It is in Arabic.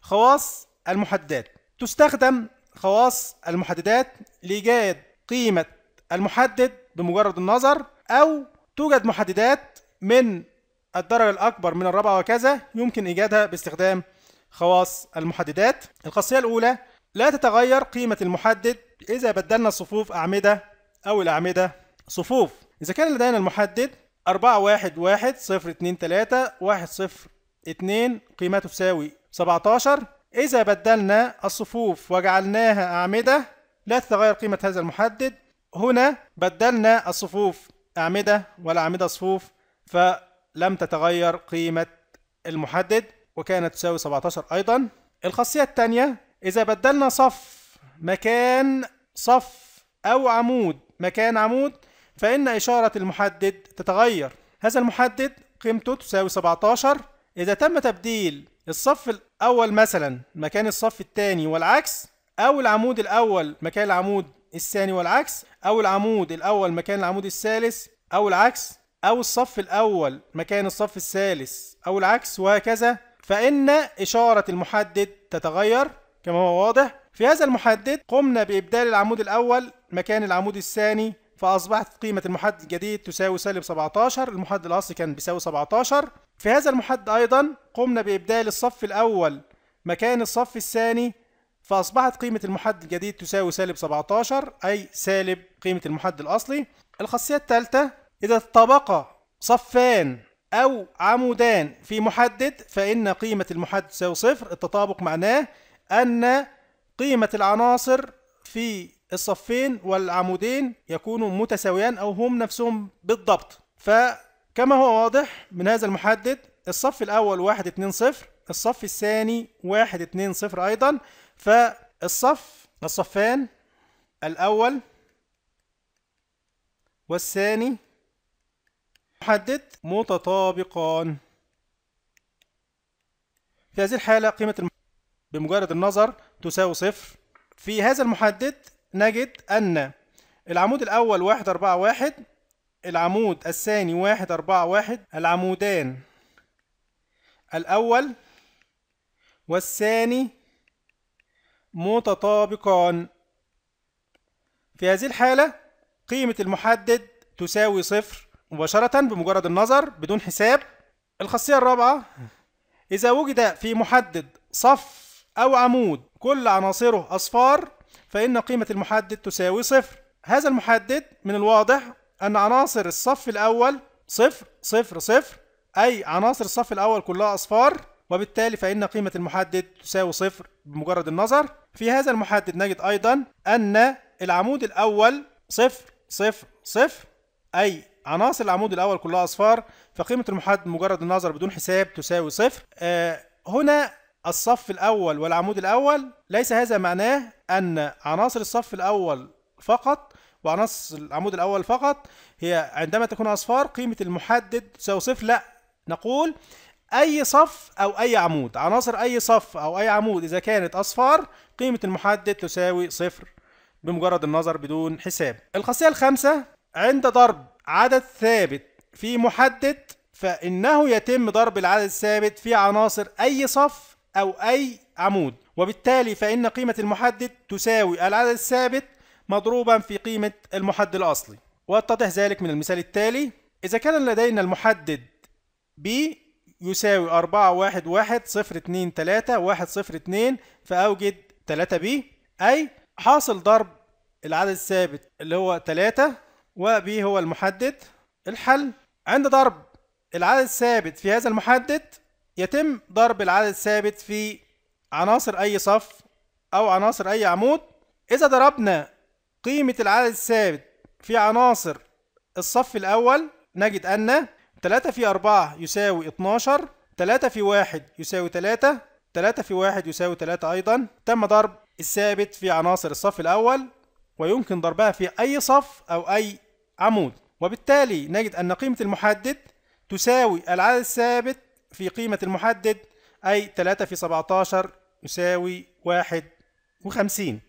خواص المحددات تستخدم خواص المحددات لإيجاد قيمة المحدد بمجرد النظر أو توجد محددات من الدرجة الأكبر من الرابعة وكذا يمكن إيجادها باستخدام خواص المحددات الخاصية الأولى لا تتغير قيمة المحدد إذا بدلنا صفوف أعمدة أو الأعمدة صفوف إذا كان لدينا المحدد 4 1 1 0 2 3 1 0 2 قيمته تساوي 17 إذا بدلنا الصفوف وجعلناها أعمدة لا تتغير قيمة هذا المحدد هنا بدلنا الصفوف أعمدة ولا أعمدة صفوف فلم تتغير قيمة المحدد وكانت تساوي 17 أيضا الخاصية الثانية إذا بدلنا صف مكان صف أو عمود مكان عمود فإن إشارة المحدد تتغير هذا المحدد قيمته تساوي 17 إذا تم تبديل الصف الاول مثلا مكان الصف الثاني والعكس او العمود الاول مكان العمود الثاني والعكس او العمود الاول مكان العمود الثالث او العكس او الصف الاول مكان الصف الثالث او العكس وهكذا فان اشاره المحدد تتغير كما هو واضح في هذا المحدد قمنا بابدال العمود الاول مكان العمود الثاني فأصبحت قيمة المحد الجديد تساوي سالب 17 المحد الأصلي كان بيساوي 17 في هذا المحد أيضا قمنا بإبدال الصف الأول مكان الصف الثاني فأصبحت قيمة المحد الجديد تساوي سالب 17 أي سالب قيمة المحد الأصلي الخاصية الثالثة إذا الطبقة صفان أو عمودان في محدد فإن قيمة المحدد تساوي صفر التطابق معناه أن قيمة العناصر في الصفين والعمودين يكونوا متساويان أو هم نفسهم بالضبط فكما هو واضح من هذا المحدد الصف الأول 1 2 0 الصف الثاني 1 2 0 أيضا فالصف الصفان الأول والثاني محدد متطابقان في هذه الحالة قيمة بمجرد النظر تساوي صفر في هذا المحدد نجد أن العمود الأول واحد أربعة واحد العمود الثاني واحد أربعة واحد العمودان الأول والثاني متطابقان في هذه الحالة قيمة المحدد تساوي صفر مباشرة بمجرد النظر بدون حساب الخاصية الرابعة إذا وجد في محدد صف أو عمود كل عناصره أصفار فإن قيمة المحدد تساوي صفر هذا المحدد من الواضح أن عناصر الصف الأول صفر صفر صفر أي عناصر الصف الأول كلها أصفار وبالتالي فإن قيمة المحدد تساوي صفر بمجرد النظر في هذا المحدد نجد أيضا أن العمود الأول صفر صفر صفر أي عناصر العمود الأول كلها أصفار فقيمة المحدد مجرد النظر بدون حساب تساوي صفر آه هنا الصف الأول والعمود الأول ليس هذا معناه أن عناصر الصف الأول فقط وعناصر العمود الأول فقط هي عندما تكون أصفار قيمة المحدد تساوي صفر لا نقول أي صف أو أي عمود عناصر أي صف أو أي عمود إذا كانت أصفار قيمة المحدد تساوي صفر بمجرد النظر بدون حساب الخاصية الخامسة عند ضرب عدد ثابت في محدد فإنه يتم ضرب العدد الثابت في عناصر أي صف أو أي عمود وبالتالي فإن قيمة المحدد تساوي العدد الثابت مضروبا في قيمة المحدد الأصلي واتضح ذلك من المثال التالي إذا كان لدينا المحدد B يساوي 4 1 1 0 2 3 1 0 2 فأوجد 3 B أي حاصل ضرب العدد الثابت اللي هو 3 و B هو المحدد الحل عند ضرب العدد الثابت في هذا المحدد يتم ضرب العدد الثابت في عناصر أي صف أو عناصر أي عمود إذا ضربنا قيمة العدد الثابت في عناصر الصف الأول نجد أن 3 في 4 يساوي 12 3 في 1 يساوي 3 3 في 1 يساوي 3 أيضا تم ضرب الثابت في عناصر الصف الأول ويمكن ضربها في أي صف أو أي عمود وبالتالي نجد أن قيمة المحدد تساوي العدد الثابت في قيمة المحدد أي 3 في 17 يساوي 51